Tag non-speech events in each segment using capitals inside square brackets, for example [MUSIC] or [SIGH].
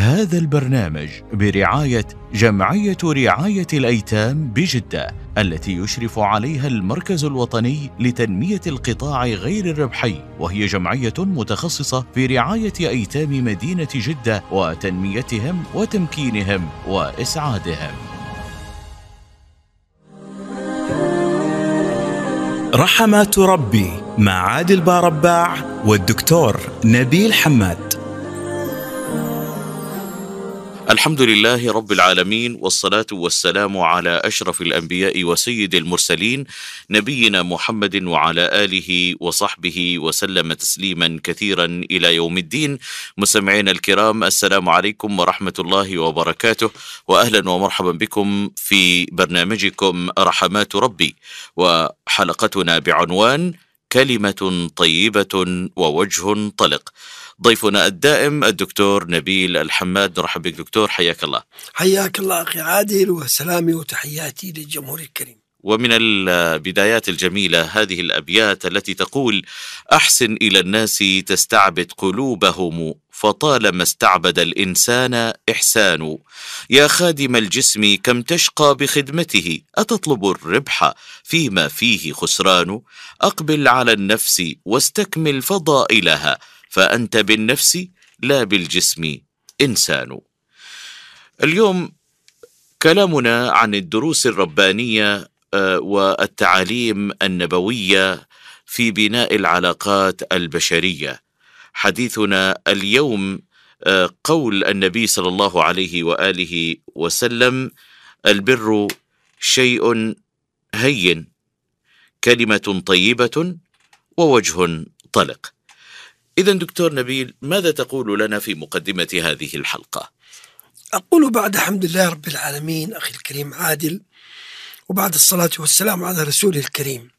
هذا البرنامج برعاية جمعية رعاية الأيتام بجدة التي يشرف عليها المركز الوطني لتنمية القطاع غير الربحي وهي جمعية متخصصة في رعاية أيتام مدينة جدة وتنميتهم وتمكينهم وإسعادهم رحمات ربي مع عادل بارباع والدكتور نبيل حماد الحمد لله رب العالمين والصلاة والسلام على أشرف الأنبياء وسيد المرسلين نبينا محمد وعلى آله وصحبه وسلم تسليما كثيرا إلى يوم الدين مستمعينا الكرام السلام عليكم ورحمة الله وبركاته وأهلا ومرحبا بكم في برنامجكم رحمات ربي وحلقتنا بعنوان كلمة طيبة ووجه طلق ضيفنا الدائم الدكتور نبيل الحماد نرحب بك دكتور حياك الله حياك الله أخي عادل وسلامي وتحياتي للجمهور الكريم ومن البدايات الجميلة هذه الأبيات التي تقول أحسن إلى الناس تستعبد قلوبهم فطالما استعبد الإنسان إحسان يا خادم الجسم كم تشقى بخدمته أتطلب الربح فيما فيه خسران أقبل على النفس واستكمل فضائلها فأنت بالنفس لا بالجسم إنسان اليوم كلامنا عن الدروس الربانية آه، والتعاليم النبوية في بناء العلاقات البشرية حديثنا اليوم آه، قول النبي صلى الله عليه وآله وسلم البر شيء هين كلمة طيبة ووجه طلق إذا دكتور نبيل ماذا تقول لنا في مقدمة هذه الحلقة؟ أقول بعد حمد الله رب العالمين أخي الكريم عادل وبعد الصلاة والسلام على رسوله الكريم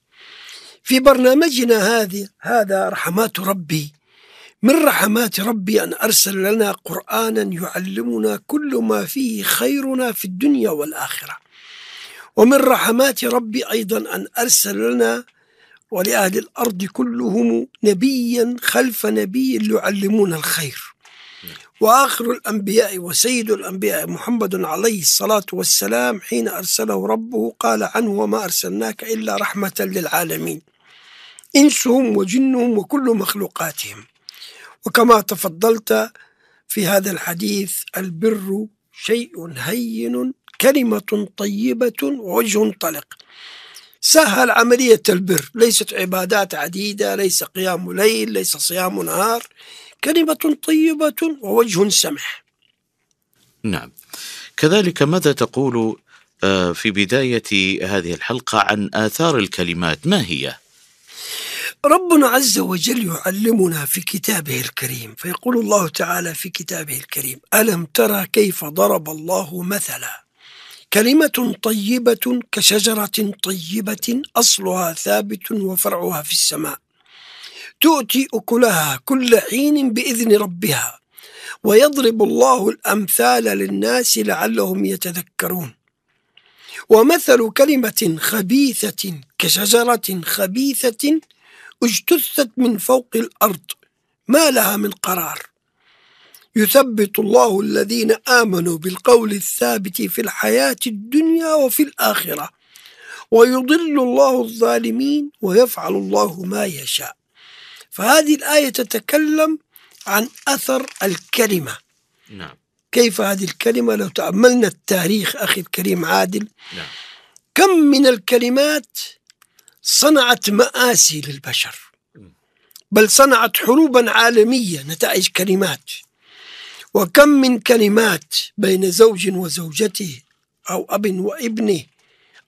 في برنامجنا هذه هذا رحمات ربي من رحمات ربي أن أرسل لنا قرآنا يعلمنا كل ما فيه خيرنا في الدنيا والآخرة ومن رحمات ربي أيضا أن أرسل لنا ولأهل الأرض كلهم نبيا خلف نبي يعلمون الخير وآخر الأنبياء وسيد الأنبياء محمد عليه الصلاة والسلام حين أرسله ربه قال عنه وما أرسلناك إلا رحمة للعالمين إنسهم وجنهم وكل مخلوقاتهم وكما تفضلت في هذا الحديث البر شيء هين كلمة طيبة ووجه طلق سهل عملية البر ليست عبادات عديدة ليس قيام ليل ليس صيام نهار كلمة طيبة ووجه سمح نعم كذلك ماذا تقول آه، في بداية هذه الحلقة عن آثار الكلمات ما هي؟ ربنا عز وجل يعلمنا في كتابه الكريم فيقول الله تعالى في كتابه الكريم ألم ترى كيف ضرب الله مثلا كلمة طيبة كشجرة طيبة أصلها ثابت وفرعها في السماء تؤتي أكلها كل حين بإذن ربها ويضرب الله الأمثال للناس لعلهم يتذكرون ومثل كلمة خبيثة كشجرة خبيثة اجتثت من فوق الأرض ما لها من قرار يثبت الله الذين آمنوا بالقول الثابت في الحياة الدنيا وفي الآخرة ويضل الله الظالمين ويفعل الله ما يشاء فهذه الآية تتكلم عن أثر الكلمة نعم. كيف هذه الكلمة لو تأملنا التاريخ أخي الكريم عادل نعم. كم من الكلمات صنعت مآسي للبشر بل صنعت حروبا عالمية نتائج كلمات وكم من كلمات بين زوج وزوجته أو أب وابنه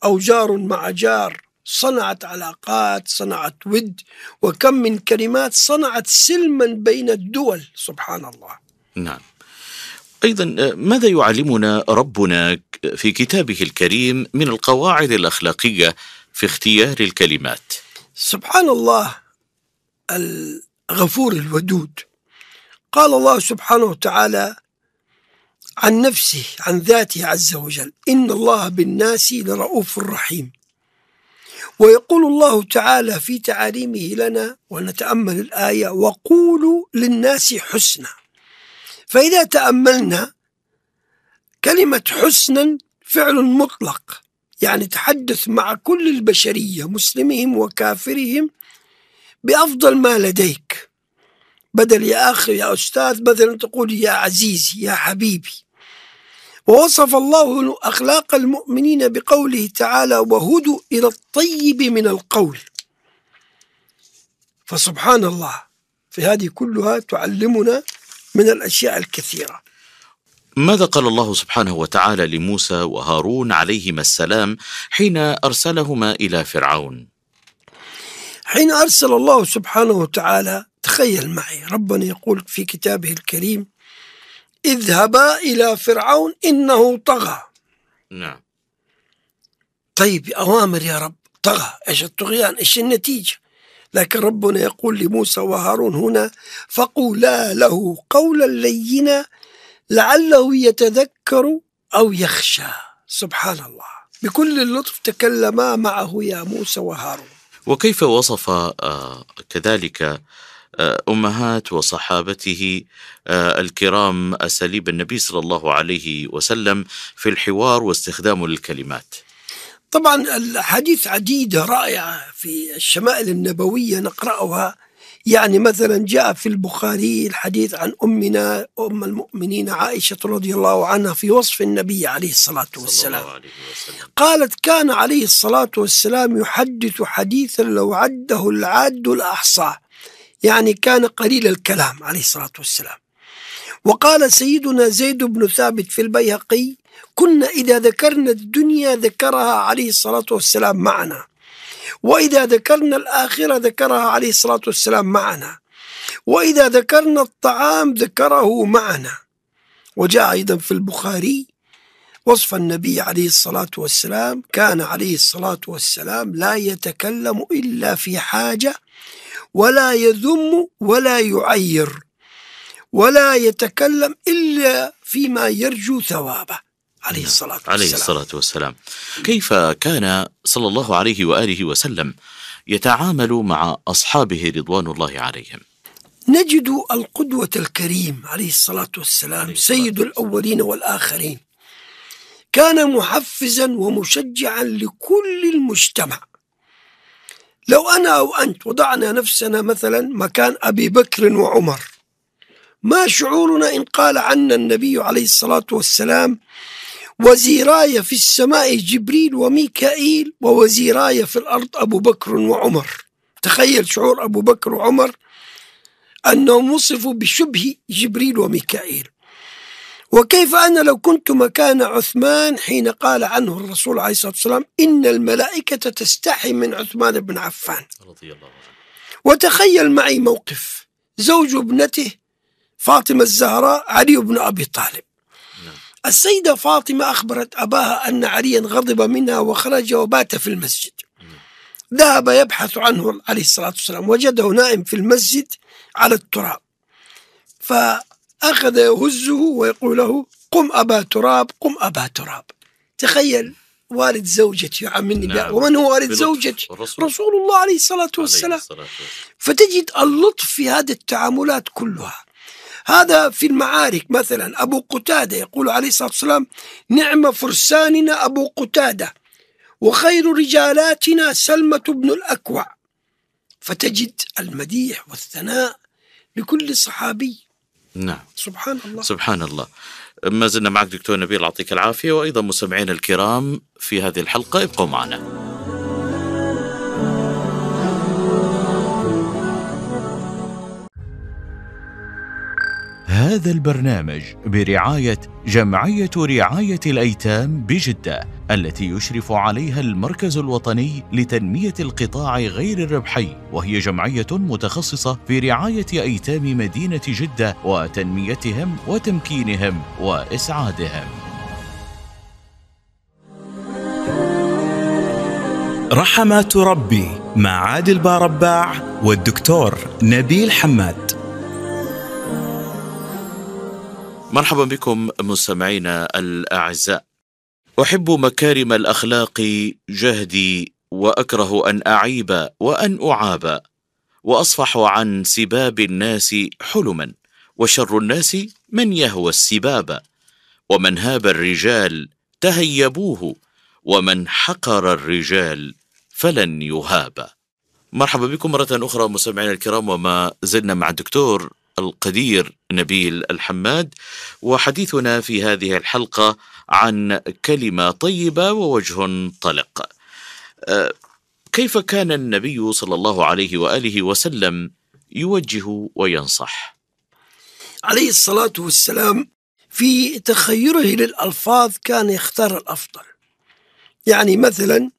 أو جار مع جار صنعت علاقات صنعت ود وكم من كلمات صنعت سلما بين الدول سبحان الله نعم ايضا ماذا يعلمنا ربنا في كتابه الكريم من القواعد الاخلاقيه في اختيار الكلمات سبحان الله الغفور الودود قال الله سبحانه وتعالى عن نفسه عن ذاته عز وجل إن الله بالناس لرؤوف رحيم ويقول الله تعالى في تعاليمه لنا ونتأمل الآية وقولوا للناس حسنا فإذا تأملنا كلمة حسنا فعل مطلق يعني تحدث مع كل البشرية مسلمهم وكافرهم بأفضل ما لديك بدل يا أخ يا أستاذ بدل تقول يا عزيزي يا حبيبي ووصف الله أخلاق المؤمنين بقوله تعالى وهدوا إلى الطيب من القول فسبحان الله في هذه كلها تعلمنا من الأشياء الكثيرة ماذا قال الله سبحانه وتعالى لموسى وهارون عليهما السلام حين أرسلهما إلى فرعون حين أرسل الله سبحانه وتعالى تخيل معي ربنا يقول في كتابه الكريم اذهبا إلى فرعون إنه طغى نعم طيب أوامر يا رب طغى إيش الطغيان إيش النتيجة لكن ربنا يقول لموسى وهارون هنا فقولا له قولا لينا لعله يتذكر أو يخشى سبحان الله بكل اللطف تكلما معه يا موسى وهارون وكيف وصف آه، كذلك آه، امهات وصحابته آه، الكرام اساليب النبي صلى الله عليه وسلم في الحوار واستخدامه للكلمات. طبعا الحديث عديده رائعه في الشمائل النبويه نقراها يعني مثلا جاء في البخاري الحديث عن امنا ام المؤمنين عائشه رضي الله عنها في وصف النبي عليه الصلاه والسلام, الله عليه وسلم. قالت كان عليه الصلاه والسلام يحدث حديثا لو عده العاد لاحصاه يعني كان قليل الكلام عليه الصلاة والسلام وقال سيدنا زيد بن ثابت في البيهقي كنا إذا ذكرنا الدنيا ذكرها عليه الصلاة والسلام معنا وإذا ذكرنا الآخرة ذكرها عليه الصلاة والسلام معنا وإذا ذكرنا الطعام ذكره معنا وجاء أيضا في البخاري وصف النبي عليه الصلاة والسلام كان عليه الصلاة والسلام لا يتكلم إلا في حاجة ولا يذم ولا يعير ولا يتكلم إلا فيما يرجو ثوابه عليه نعم. الصلاة والسلام عليه الصلاة والسلام كيف كان صلى الله عليه وآله وسلم يتعامل مع أصحابه رضوان الله عليهم نجد القدوة الكريم عليه الصلاة والسلام عليه الصلاة سيد الأولين والآخرين كان محفزا ومشجعا لكل المجتمع لو أنا أو أنت وضعنا نفسنا مثلا مكان أبي بكر وعمر ما شعورنا إن قال عنا النبي عليه الصلاة والسلام وزيراي في السماء جبريل وميكائيل ووزيراي في الأرض أبو بكر وعمر تخيل شعور أبو بكر وعمر أنهم وصفوا بشبه جبريل وميكائيل وكيف أنا لو كنت مكان عثمان حين قال عنه الرسول عليه الصلاة والسلام إن الملائكة تستحي من عثمان بن عفان رضي الله عنه وتخيل معي موقف زوج ابنته فاطمة الزهراء علي بن أبي طالب نعم. السيدة فاطمة أخبرت أباها أن عليا غضب منها وخرج وبات في المسجد نعم. ذهب يبحث عنه عليه الصلاة والسلام وجده نائم في المسجد على التراب ف أخذ يهزه ويقول له قم أبا تراب قم أبا تراب تخيل والد زوجتي يعاملني نعم. ومن هو والد زوجتي رسول, رسول الله عليه الصلاة والسلام عليه الصلاة والسلام. فتجد اللطف في هذه التعاملات كلها هذا في المعارك مثلا أبو قتادة يقول عليه الصلاة والسلام نعم فرساننا أبو قتادة وخير رجالاتنا سلمة بن الأكوع فتجد المديح والثناء لكل صحابي نعم سبحان الله سبحان الله ما زلنا معك دكتور نبيل يعطيك العافية وأيضا مستمعينا الكرام في هذه الحلقة ابقوا معنا هذا البرنامج برعاية جمعية رعاية الأيتام بجدة التي يشرف عليها المركز الوطني لتنمية القطاع غير الربحي وهي جمعية متخصصة في رعاية أيتام مدينة جدة وتنميتهم وتمكينهم وإسعادهم رحمات ربي مع عادل بارباع والدكتور نبيل حماد مرحبا بكم مستمعينا الاعزاء احب مكارم الاخلاق جهدي واكره ان اعيب وان اعاب واصفح عن سباب الناس حلما وشر الناس من يهوى السباب ومن هاب الرجال تهيبوه ومن حقر الرجال فلن يهاب مرحبا بكم مرة أخرى مستمعينا الكرام وما زلنا مع الدكتور القدير نبيل الحماد وحديثنا في هذه الحلقة عن كلمة طيبة ووجه طلق أه، كيف كان النبي صلى الله عليه وآله وسلم يوجه وينصح عليه الصلاة والسلام في تخيره للألفاظ كان يختار الأفضل يعني مثلا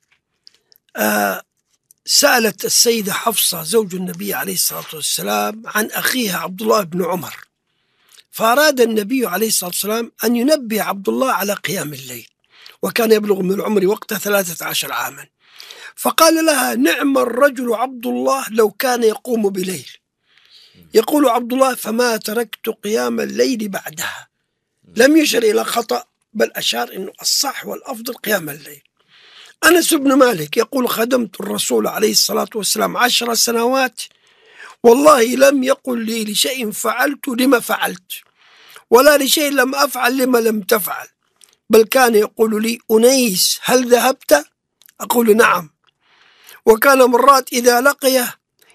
أه، سألت السيدة حفصة زوج النبي عليه الصلاة والسلام عن أخيها عبد الله بن عمر فأراد النبي عليه الصلاة والسلام أن ينبه عبد الله على قيام الليل وكان يبلغ من العمر وقته ثلاثة عشر عاما فقال لها نعم الرجل عبد الله لو كان يقوم بليل يقول عبد الله فما تركت قيام الليل بعدها لم يشر إلى خطأ بل أشار أنه الصح والأفضل قيام الليل أنس بن مالك يقول خدمت الرسول عليه الصلاة والسلام عشر سنوات والله لم يقل لي لشيء فعلت لما فعلت ولا لشيء لم أفعل لما لم تفعل بل كان يقول لي أنيس هل ذهبت؟ أقول نعم وكان مرات إذا لقيه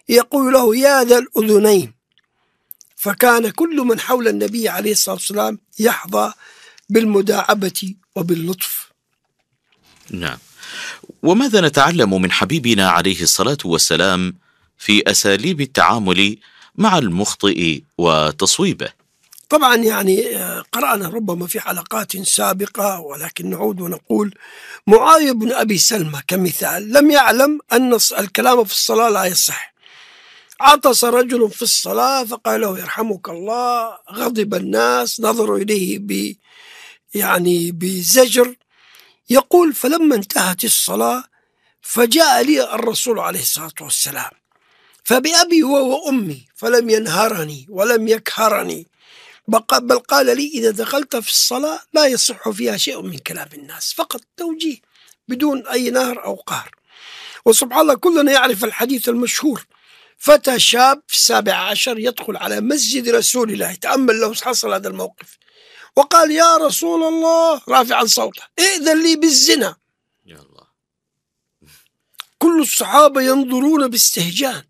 يقول له يا ذا الأذنين فكان كل من حول النبي عليه الصلاة والسلام يحظى بالمداعبة وباللطف نعم وماذا نتعلم من حبيبنا عليه الصلاة والسلام في اساليب التعامل مع المخطئ وتصويبه. طبعا يعني آه، قرانا ربما في حلقات سابقه ولكن نعود ونقول معاويه بن ابي سلمه كمثال لم يعلم ان الكلام في الصلاه لا يصح. عطس رجل في الصلاه فقال له يرحمك الله غضب الناس نظروا اليه ب يعني بزجر يقول فلما انتهت الصلاه فجاء لي الرسول عليه الصلاه والسلام فبأبي هو وأمي فلم ينهرني ولم يكهرني بل قال لي إذا دخلت في الصلاة لا يصح فيها شيء من كلام الناس فقط توجيه بدون أي نهر أو قهر وسبحان الله كلنا يعرف الحديث المشهور فتى شاب في السابع عشر يدخل على مسجد رسول الله تأمل لو حصل هذا الموقف وقال يا رسول الله رافعا صوته ائذن لي بالزنا يا الله كل الصحابة ينظرون باستهجان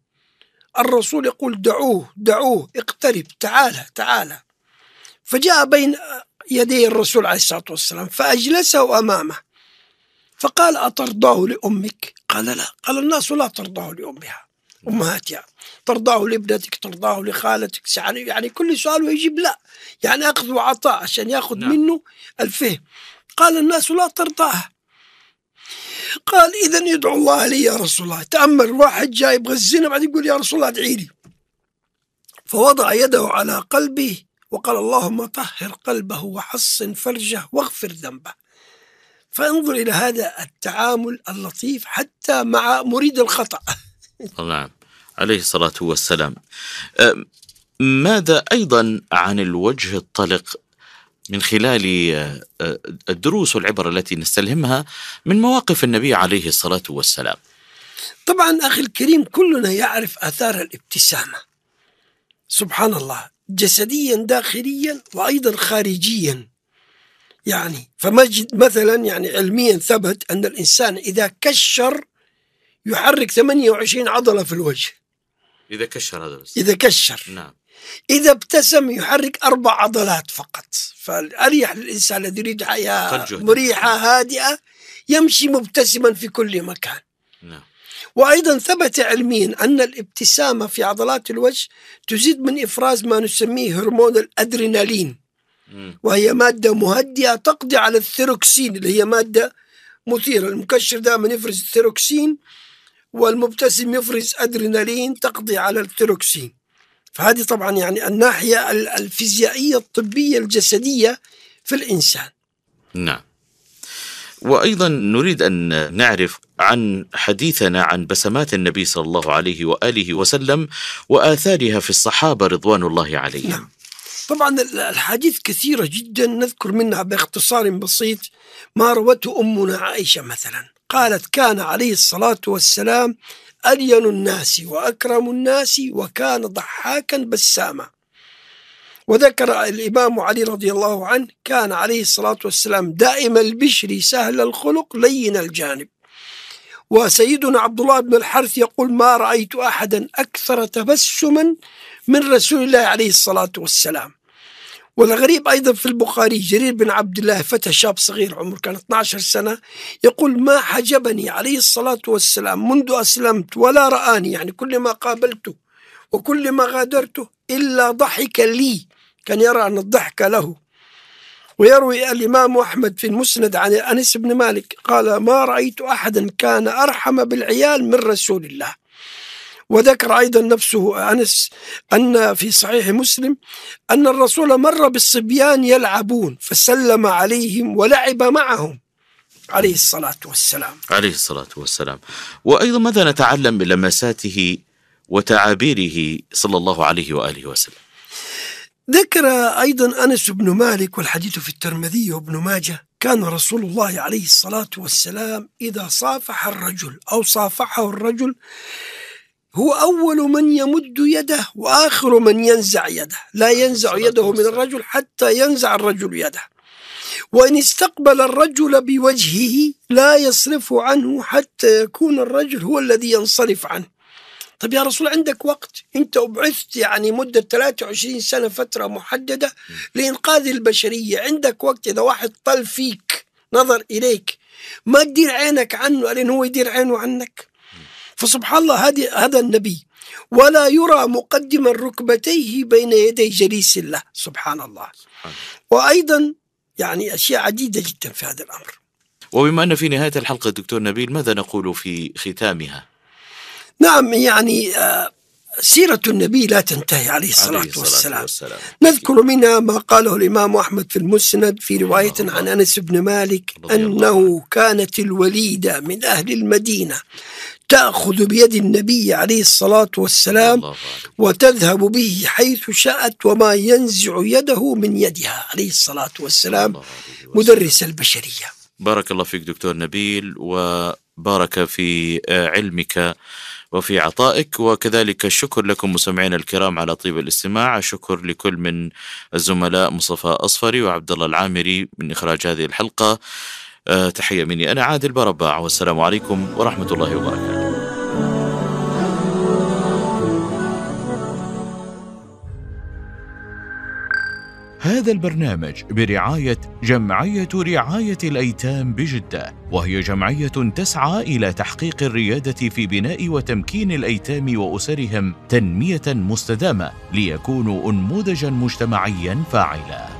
الرسول يقول دعوه دعوه اقترب تعالى تعالى فجاء بين يدي الرسول عليه الصلاة والسلام فأجلسه أمامه فقال أترضاه لأمك قال لا قال الناس لا ترضاه لأمها أمهاتها ترضاه لابنتك ترضاه لخالتك يعني, يعني كل سؤال ويجيب لا يعني أخذ وعطاء عشان يأخذ نعم. منه الفهم قال الناس لا ترضاه قال إذا يدعو الله لي يا رسول الله تأمل واحد جاي يبغى الزنا بعد يقول يا رسول الله ادعي لي فوضع يده على قلبه وقال اللهم طهر قلبه وحصن فرجه واغفر ذنبه فانظر إلى هذا التعامل اللطيف حتى مع مريد الخطأ [LAUGHS] نعم عليه الصلاة والسلام ماذا أيضا عن الوجه الطلق من خلال آه، آه، الدروس والعبر التي نستلهمها من مواقف النبي عليه الصلاة والسلام طبعا أخي الكريم كلنا يعرف أثار الابتسامة سبحان الله جسديا داخليا وأيضا خارجيا يعني فمجد مثلا يعني علميا ثبت أن الإنسان إذا كشر يحرك 28 عضلة في الوجه إذا كشر هذا بس. إذا كشر نعم إذا ابتسم يحرك أربع عضلات فقط فالأريح للإنسان الذي يريد حياة مريحة هادئة يمشي مبتسما في كل مكان نعم. وأيضا ثبت علميا أن الابتسامة في عضلات الوجه تزيد من إفراز ما نسميه هرمون الأدرينالين وهي مادة مهدئة تقضي على الثيروكسين اللي هي مادة مثيرة المكشر دائما يفرز الثيروكسين والمبتسم يفرز أدرينالين تقضي على الثيروكسين فهذه طبعا يعني الناحية الفيزيائية الطبية الجسدية في الإنسان نعم وايضا نريد ان نعرف عن حديثنا عن بسمات النبي صلى الله عليه واله وسلم واثارها في الصحابه رضوان الله عليهم. نعم. طبعا الحديث كثيره جدا نذكر منها باختصار بسيط ما روته امنا عائشه مثلا قالت كان عليه الصلاة والسلام ألين الناس وأكرم الناس وكان ضحاكا بساما وذكر الإمام علي رضي الله عنه كان عليه الصلاة والسلام دائم البشر سهل الخلق لين الجانب وسيدنا عبد الله بن الحرث يقول ما رأيت أحدا أكثر تبسما من رسول الله عليه الصلاة والسلام والغريب أيضا في البخاري جرير بن عبد الله فتى شاب صغير عمره كان 12 سنة يقول ما حجبني عليه الصلاة والسلام منذ أسلمت ولا رآني يعني كل ما قابلته وكل ما غادرته إلا ضحك لي كان يرى أن الضحك له ويروي الإمام أحمد في المسند عن أنس بن مالك قال ما رأيت أحدا كان أرحم بالعيال من رسول الله وذكر أيضا نفسه أنس أن في صحيح مسلم أن الرسول مر بالصبيان يلعبون فسلم عليهم ولعب معهم عليه الصلاة والسلام عليه الصلاة والسلام وأيضا ماذا نتعلم من لمساته وتعابيره صلى الله عليه وآله وسلم ذكر أيضا أنس بن مالك والحديث في الترمذي وابن ماجه كان رسول الله عليه الصلاة والسلام إذا صافح الرجل أو صافحه الرجل هو أول من يمد يده وآخر من ينزع يده لا ينزع يده من الرجل حتى ينزع الرجل يده وإن استقبل الرجل بوجهه لا يصرف عنه حتى يكون الرجل هو الذي ينصرف عنه طب يا رسول عندك وقت أنت أبعثت يعني مدة 23 سنة فترة محددة لإنقاذ البشرية عندك وقت إذا واحد طل فيك نظر إليك ما تدير عينك عنه لأن هو يدير عينه عنك فسبحان الله هذه هذا النبي ولا يرى مقدما ركبتيه بين يدي جليس الله سبحان الله وأيضا يعني أشياء عديدة جدا في هذا الأمر وبما أن في نهاية الحلقة دكتور نبيل ماذا نقول في ختامها نعم يعني آه، سيرة النبي لا تنتهي عليه الصلاة, عليه الصلاة والسلام. والسلام نذكر منها ما قاله الإمام أحمد في المسند في رواية عن أنس بن مالك أنه كانت الوليدة من أهل المدينة تأخذ بيد النبي عليه الصلاة والسلام وتذهب به حيث شاءت وما ينزع يده من يدها عليه الصلاة والسلام مدرس البشرية بارك الله فيك دكتور نبيل وبارك في آه، علمك وفي عطائك وكذلك الشكر لكم مستمعينا الكرام على طيب الاستماع الشكر لكل من الزملاء مصطفى أصفري وعبد الله العامري من إخراج هذه الحلقة آه، تحية مني أنا عادل برباع والسلام عليكم ورحمة الله وبركاته هذا البرنامج برعاية جمعية رعاية الأيتام بجدة، وهي جمعية تسعى إلى تحقيق الريادة في بناء وتمكين الأيتام وأسرهم تنمية مستدامة ليكونوا أنموذجا مجتمعيا فاعلا.